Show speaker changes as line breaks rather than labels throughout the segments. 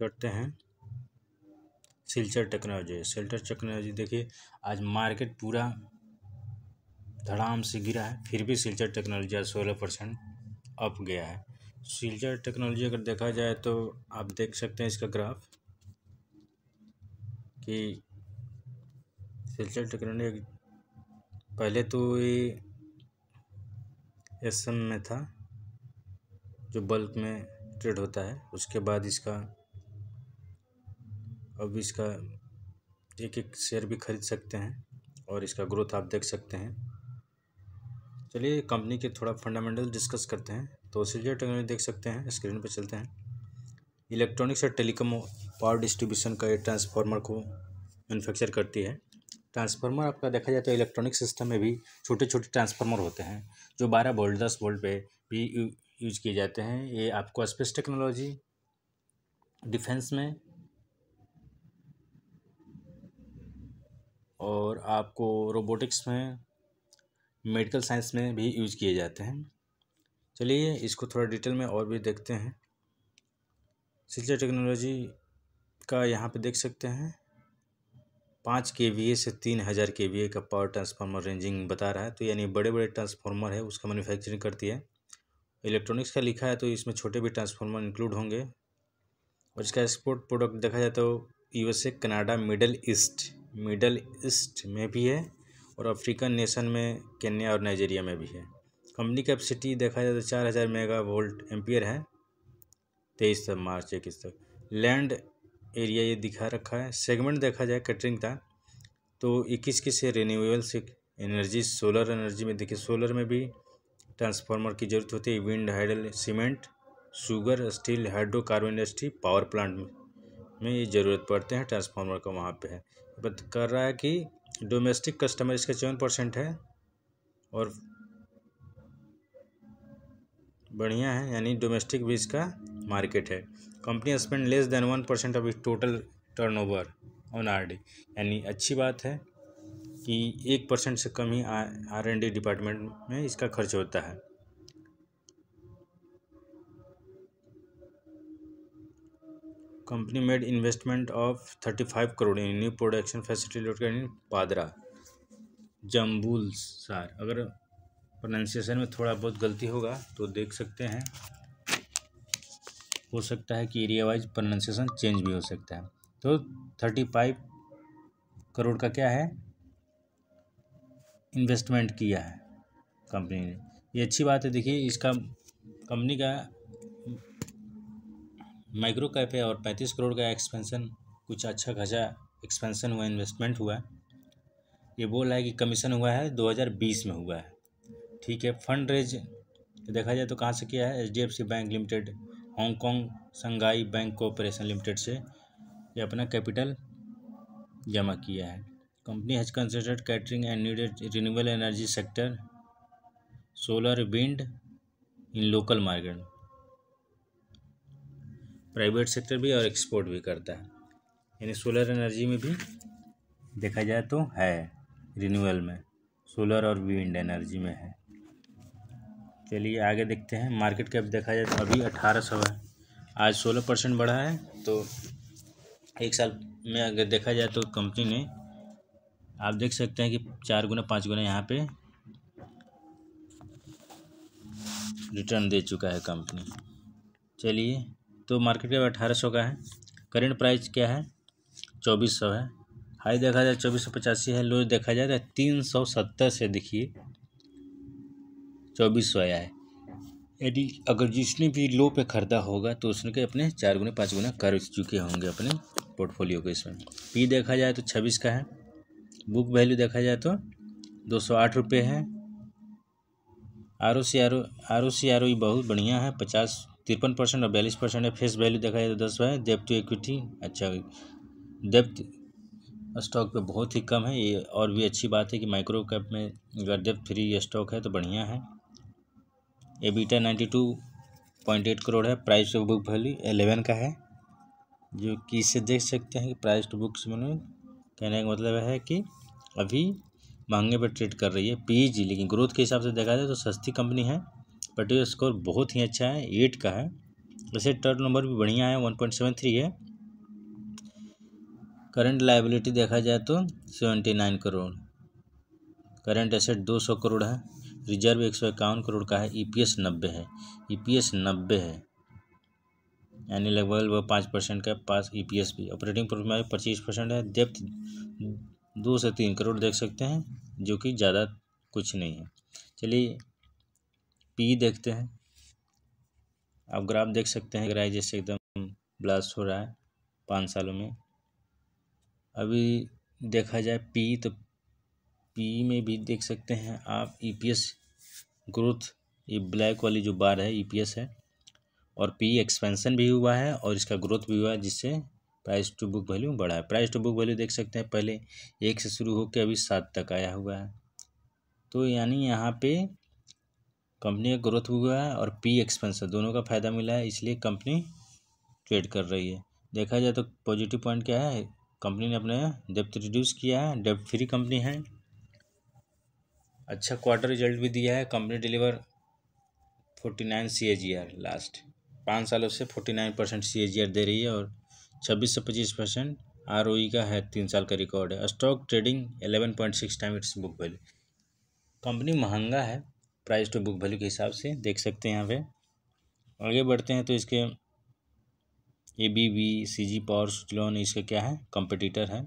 करते हैं Silchar technology Silchar technology देखिए आज मार्केट पूरा धड़ाम से गिरा है फिर भी सिल्चर टेक्नोलॉजी आज सोलह परसेंट अप गया है सिल्चर टेक्नोलॉजी अगर देखा जाए तो आप देख सकते हैं इसका ग्राफ कि सिल्चर टेक्नोलॉजी पहले तो ये एस में था जो बल्क में ट्रेड होता है उसके बाद इसका अब इसका एक एक शेयर भी खरीद सकते हैं और इसका ग्रोथ आप देख सकते हैं चलिए कंपनी के थोड़ा फंडामेंटल डिस्कस करते हैं तो सिल्वर टेक्नोलॉजी देख सकते हैं स्क्रीन पर चलते हैं इलेक्ट्रॉनिक्स और टेलीकॉम पावर डिस्ट्रीब्यूशन का ये ट्रांसफार्मर को मैनुफैक्चर करती है ट्रांसफार्मर आपका देखा जाए तो इलेक्ट्रॉनिक सिस्टम में भी छोटे छोटे ट्रांसफार्मर होते हैं जो बारह वोल्ट दस वोल्ट पे भी यूज किए जाते हैं ये आपको स्पेस टेक्नोलॉजी डिफेंस में और आपको रोबोटिक्स में मेडिकल साइंस में भी यूज किए जाते हैं चलिए इसको थोड़ा डिटेल में और भी देखते हैं सिलचर टेक्नोलॉजी का यहाँ पे देख सकते हैं पाँच के वी ए से तीन हज़ार के वी ए का पावर ट्रांसफार्मर रेंजिंग बता रहा है तो यानी बड़े बड़े ट्रांसफार्मर है उसका मैन्युफैक्चरिंग करती है इलेक्ट्रॉनिक्स का लिखा है तो इसमें छोटे भी ट्रांसफार्मर इंक्लूड होंगे और इसका एक्सपोर्ट प्रोडक्ट देखा जाए तो U S A Canada middle east middle east में भी है और अफ्रीकन नेशन में केन्या और नाइजीरिया में भी है कंपनी कैपेसिटी देखा जाए तो चार हज़ार मेगा वोल्ट एम्पियर है तेईस तक मार्च इक्कीस तक लैंड एरिया ये दिखा रखा है सेगमेंट देखा जाए कैटरिंग का तो इक्कीस की से रिन्यूएबल से एनर्जी सोलर एनर्जी में देखिए सोलर में भी ट्रांसफार्मर की ज़रूरत होती है wind hydel cement sugar steel hydrocarbon industry power plant में ये ज़रूरत पड़ते हैं ट्रांसफार्मर का वहाँ पे है कर रहा है कि डोमेस्टिक कस्टमर इसका चौवन परसेंट है और बढ़िया है यानी डोमेस्टिक भी इसका मार्केट है company spend less than one percent of its total turnover on R D यानी अच्छी बात है कि एक परसेंट से कम ही आर एंड डी डिपार्टमेंट में इसका खर्च होता है made investment of thirty five crore in new production facility located in Padra सार अगर प्रोनाउंसिएशन में थोड़ा बहुत गलती होगा तो देख सकते हैं हो सकता है कि एरिया वाइज प्रोनाउंसिएशन चेंज भी हो सकता है तो थर्टी फाइव करोड़ का क्या है इन्वेस्टमेंट किया है कंपनी ने ये अच्छी बात है देखिए इसका कंपनी का माइक्रो कैप है और पैंतीस करोड़ का एक्सपेंसन कुछ अच्छा खासा एक्सपेंसन हुआ इन्वेस्टमेंट हुआ है ये बोल है कि कमीशन हुआ है 2020 में हुआ है ठीक है फंड रेज देखा जाए तो कहाँ से किया है H bank limited Hong Kong Shanghai bank corporation limited से ये अपना कैपिटल जमा किया है company has considered catering and needed renewable energy sector solar wind in local market private sector भी और एक्सपोर्ट भी करता है यानी सोलर एनर्जी में भी देखा जाए तो है रिन्यूअल में सोलर और विंड एनर्जी में है चलिए आगे देखते हैं मार्केट कैप देखा जाए तो अभी अट्ठारह सौ है आज सोलह परसेंट बढ़ा है तो एक साल में अगर देखा जाए तो कंपनी ने आप देख सकते हैं कि चार गुना पाँच गुना यहाँ पे रिटर्न दे चुका है कंपनी चलिए तो मार्केट का अठारह सौ का है करेंट प्राइस क्या है चौबीस सौ है हाई देखा जाए चौबीस सौ पचासी है लो देखा जाए तो तीन सौ सत्तर से देखिए चौबीस सौ आया है यदि अगर जिसने भी लो पे खरीदा होगा तो उसने के अपने चार गुना पाँच गुना कर चुके होंगे अपने पोर्टफोलियो के इसमें पी देखा जाए तो छब्बीस का है बुक वैल्यू देखा जाए तो दो सौ आठ रुपये है R O C R O R O C R O बहुत बढ़िया है पचास तिरपन परसेंट और बयालीस परसेंट है फेस वैल्यू देखा जाए तो दस है डेप टू इक्विटी अच्छा डेप्थ स्टॉक पे बहुत ही कम है ये और भी अच्छी बात है कि माइक्रो कैप में अगर डेप्थ फ्री स्टॉक है तो बढ़िया है EBITDA ninety two point eight crore है price to book value eleven का है जो कि इससे देख सकते हैं कि प्राइस टू बुक्स में कहने का मतलब है कि अभी महंगे पर ट्रेड कर रही है पी लेकिन ग्रोथ के हिसाब से देखा जाए तो सस्ती कंपनी है पर्टिकुलर स्कोर बहुत ही अच्छा है एट का है वैसे टर्न नंबर भी बढ़िया है वन पॉइंट सेवन थ्री है करंट लाइबिलिटी देखा जाए तो seventy nine crore current asset दो सौ करोड़ है रिजर्व एक सौ इक्यावन करोड़ का है ईपीएस नब्बे है ईपीएस नब्बे है यानी लगभग लगभग पाँच परसेंट का पास ई पी एस भी ऑपरेटिंग प्रॉफिट में पच्चीस परसेंट है डेप्थ दो से तीन करोड़ देख सकते हैं जो कि ज़्यादा कुछ नहीं है चलिए पी देखते हैं आप ग्राफ देख सकते हैं ग्राई जैसे एकदम ब्लास्ट हो रहा है पाँच सालों में अभी देखा जाए पी तो पी में भी देख सकते हैं आप ईपीएस e ग्रोथ ये ब्लैक वाली जो बार है ईपीएस e है और पी एक्सपेंसन भी हुआ है और इसका ग्रोथ भी हुआ है जिससे प्राइस टू बुक वैल्यू बढ़ा है प्राइस टू बुक वैल्यू देख सकते हैं पहले एक से शुरू होकर अभी सात तक आया हुआ है तो यानी यहाँ पे कंपनी का ग्रोथ हुआ है और पी एक्सपेंसर दोनों का फ़ायदा मिला है इसलिए कंपनी ट्रेड कर रही है देखा जाए तो पॉजिटिव पॉइंट क्या है कंपनी ने अपने डेप्थ रिड्यूस किया है डेप्थ फ्री कंपनी है अच्छा क्वार्टर रिजल्ट भी दिया है company deliver forty nine C A G R last पाँच सालों से forty nine percent C A G R दे रही है और छब्बीस से पच्चीस परसेंट आर ओ ई का है तीन साल का रिकॉर्ड है stock trading eleven point six time its book value company महंगा है प्राइस टू बुक वैल्यू के हिसाब से देख सकते हैं यहाँ पे आगे बढ़ते हैं तो इसके A B B C G power Suzlon इसके क्या है कंपटीटर है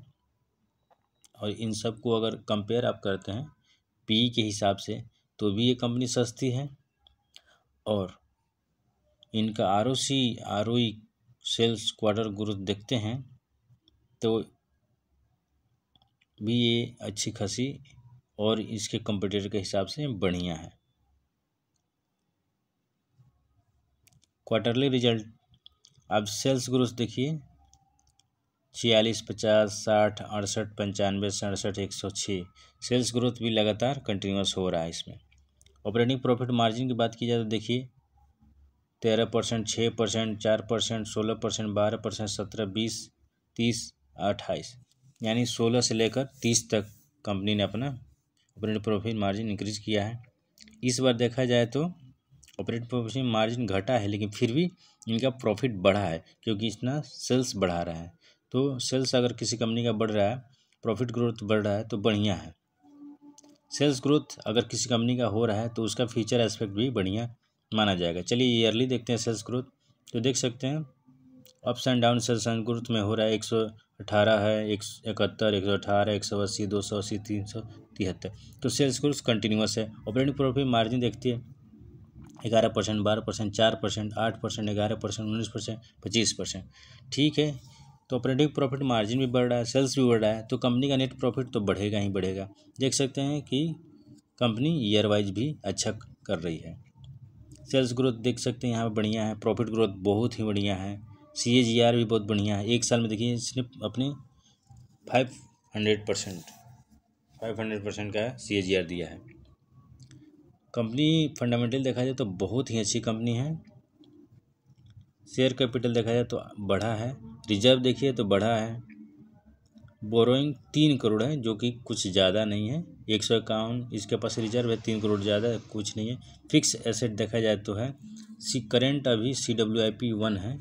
और इन सब को अगर कंपेयर आप करते हैं पी के हिसाब से तो भी ये कंपनी सस्ती है और इनका R O C R O sales quarter growth देखते हैं तो भी ये अच्छी खासी और इसके कंपटीटर के हिसाब से बढ़िया है क्वार्टरली रिजल्ट अब सेल्स ग्रोथ देखिए छियालीस पचास साठ अड़सठ पंचानवे सड़सठ एक सौ छः सेल्स ग्रोथ भी लगातार कंटिन्यूस हो रहा है इसमें ऑपरेटिंग प्रॉफिट मार्जिन की बात की जाए तो देखिए तेरह परसेंट छः परसेंट चार परसेंट सोलह परसेंट बारह परसेंट सत्रह बीस तीस अट्ठाईस यानी सोलह से लेकर तीस तक कंपनी ने अपना ऑपरेटिंग प्रॉफिट मार्जिन इंक्रीज किया है इस बार देखा जाए तो ऑपरेट प्रॉफिट मार्जिन घटा है लेकिन फिर भी इनका प्रॉफिट बढ़ा है क्योंकि इतना सेल्स बढ़ा रहा है तो सेल्स अगर किसी कंपनी का बढ़ रहा है प्रॉफिट ग्रोथ बढ़ रहा है तो बढ़िया है सेल्स ग्रोथ अगर किसी कंपनी का हो रहा है तो उसका फ्यूचर एस्पेक्ट भी बढ़िया माना जाएगा चलिए ईयरली देखते हैं सेल्स ग्रोथ तो देख सकते हैं ups and down sales and growth में हो रहा है एक सौ अठारह है एक इकहत्तर एक सौ अठारह एक सौ अस्सी दो सौ अस्सी तीन सौ तिहत्तर तो सेल्स ग्रोथ कंटिन्यूस है ऑपरेटिंग प्रॉफिट मार्जिन देखती है ग्यारह परसेंट बारह परसेंट चार परसेंट आठ परसेंट ग्यारह परसेंट उन्नीस परसेंट पच्चीस परसेंट ठीक है तो ऑपरेटिंग प्रॉफिट मार्जिन भी बढ़ रहा है सेल्स भी बढ़ रहा है तो कंपनी का नेट प्रॉफिट तो बढ़ेगा ही बढ़ेगा देख सकते हैं कि कंपनी ईयर वाइज भी अच्छा कर रही है सेल्स ग्रोथ देख सकते हैं यहाँ पर बढ़िया है प्रॉफिट ग्रोथ बहुत ही बढ़िया है सी ए जी आर भी बहुत बढ़िया है एक साल में देखिए सिर्फ अपने five hundred percent five hundred percent का सी ए जी आर दिया है कंपनी फंडामेंटल देखा जाए तो बहुत ही अच्छी कंपनी है शेयर कैपिटल देखा जाए तो बढ़ा है रिजर्व देखिए तो बढ़ा है बोरोइंग तीन करोड़ है जो कि कुछ ज़्यादा नहीं है एक सौ इक्यावन इसके पास रिजर्व है तीन करोड़ ज़्यादा है कुछ नहीं है फिक्स एसेट देखा जाए तो है सी करेंट अभी C W I P one है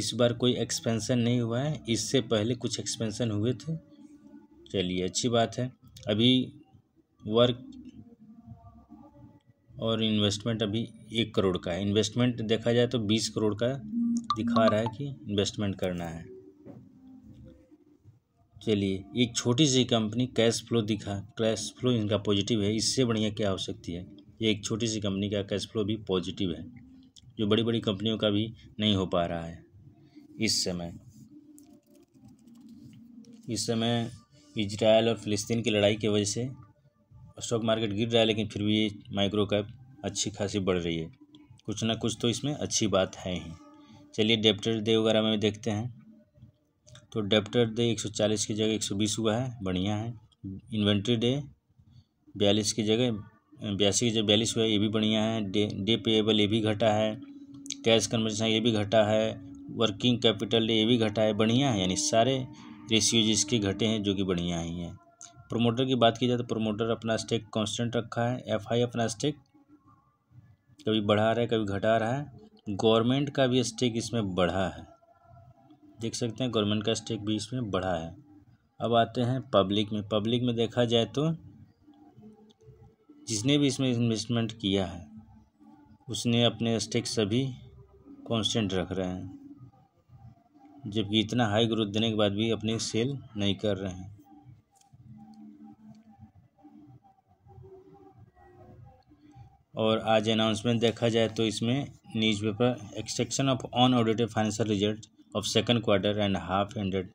इस बार कोई एक्सपेंसन नहीं हुआ है इससे पहले कुछ एक्सपेंसन हुए थे चलिए अच्छी बात है अभी वर्क और इन्वेस्टमेंट अभी एक करोड़ का है इन्वेस्टमेंट देखा जाए तो बीस करोड़ का दिखा रहा है कि इन्वेस्टमेंट करना है चलिए एक छोटी सी कंपनी कैश फ्लो दिखा कैश फ्लो इनका पॉजिटिव है इससे बढ़िया क्या हो सकती है ये एक छोटी सी कंपनी का कैश फ्लो भी पॉजिटिव है जो बड़ी बड़ी कंपनियों का भी नहीं हो पा रहा है इस समय इस समय इजराइल और फ़लस्तीन की लड़ाई की वजह से स्टॉक मार्केट गिर रहा है लेकिन फिर भी ये माइक्रो कैप अच्छी खासी बढ़ रही है कुछ ना कुछ तो इसमें अच्छी बात है ही चलिए डेप्टर डे वगैरह में देखते हैं तो डेप्टर डे एक सौ चालीस की जगह एक सौ बीस हुआ है बढ़िया है इन्वेंट्री डे बयालीस की जगह बयासी की जगह बयालीस हुआ है ये भी बढ़िया है डे डे पेएबल ये भी घटा है कैश कन्वर्जेशन ये भी घटा है वर्किंग कैपिटल डे ये भी घटा है बढ़िया है यानी सारे रेशियो जिसके घटे हैं जो कि बढ़िया आई हैं प्रोमोटर की बात की जाए तो प्रोमोटर अपना स्टेक कांस्टेंट रखा है एफ आई अपना स्टेक कभी बढ़ा रहा है कभी घटा रहा है गवर्नमेंट का भी स्टेक इसमें बढ़ा है देख सकते हैं गवर्नमेंट का स्टेक भी इसमें बढ़ा है अब आते हैं पब्लिक में पब्लिक में देखा जाए तो जिसने भी इसमें इन्वेस्टमेंट किया है उसने अपने स्टेक सभी कॉन्स्टेंट रख रहे हैं जबकि इतना हाई ग्रोथ देने के बाद भी अपने सेल नहीं कर रहे हैं और आज अनाउंसमेंट देखा जाए तो इसमें newspaper extraction of unaudited financial result of second quarter and half ended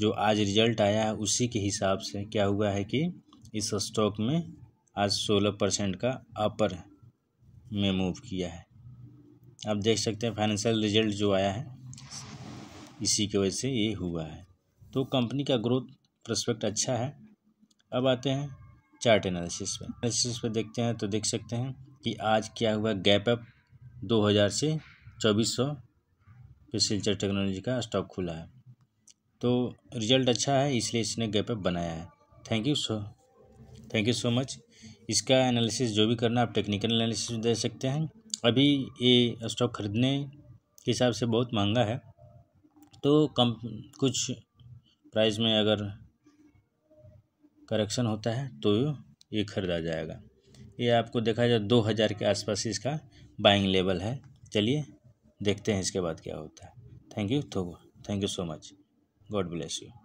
जो आज रिजल्ट आया है उसी के हिसाब से क्या हुआ है कि इस स्टॉक में आज सोलह परसेंट का अपर में मूव किया है आप देख सकते हैं फाइनेंशियल रिजल्ट जो आया है इसी की वजह से ये हुआ है तो कंपनी का ग्रोथ प्रस्पेक्ट अच्छा है अब आते हैं चार्ट एनालिसिस पे एनालिसिस पे देखते हैं तो देख सकते हैं कि आज क्या हुआ गैप अप 2000 से 2400 पे सिल्चर टेक्नोलॉजी का स्टॉक खुला है तो रिजल्ट अच्छा है इसलिए इसने गैप अप बनाया है thank you so thank you so much इसका एनालिसिस जो भी करना आप टेक्निकल एनालिसिस दे सकते हैं अभी ये स्टॉक खरीदने के हिसाब से बहुत महंगा है तो कम कुछ प्राइस में अगर करेक्शन होता है तो ये ख़रीदा जाएगा ये आपको देखा जाए दो हज़ार के आसपास इसका बाइंग लेवल है चलिए देखते हैं इसके बाद क्या होता है thank you though thank you so much god bless you